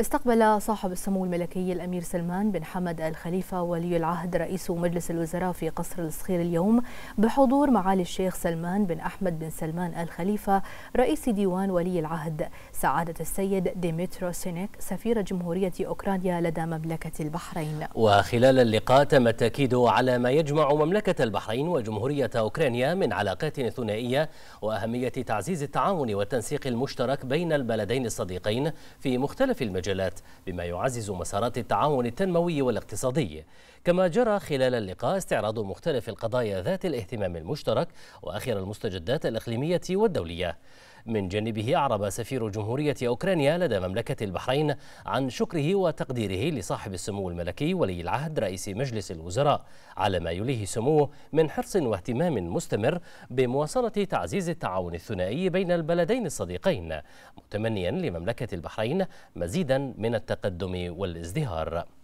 استقبل صاحب السمو الملكي الأمير سلمان بن حمد الخليفة ولي العهد رئيس مجلس الوزراء في قصر الصخير اليوم بحضور معالي الشيخ سلمان بن أحمد بن سلمان الخليفة رئيس ديوان ولي العهد سعادة السيد ديمترو سينيك سفير جمهورية أوكرانيا لدى مملكة البحرين وخلال اللقاء تم التأكيد على ما يجمع مملكة البحرين وجمهورية أوكرانيا من علاقات ثنائية وأهمية تعزيز التعاون والتنسيق المشترك بين البلدين الصديقين في مختلف المجالات المجالات بما يعزز مسارات التعاون التنموي والاقتصادي كما جرى خلال اللقاء استعراض مختلف القضايا ذات الاهتمام المشترك وآخر المستجدات الإقليمية والدولية من جانبه أعرب سفير جمهورية أوكرانيا لدى مملكة البحرين عن شكره وتقديره لصاحب السمو الملكي ولي العهد رئيس مجلس الوزراء على ما يليه سموه من حرص واهتمام مستمر بمواصلة تعزيز التعاون الثنائي بين البلدين الصديقين متمنيا لمملكة البحرين مزيدا من التقدم والازدهار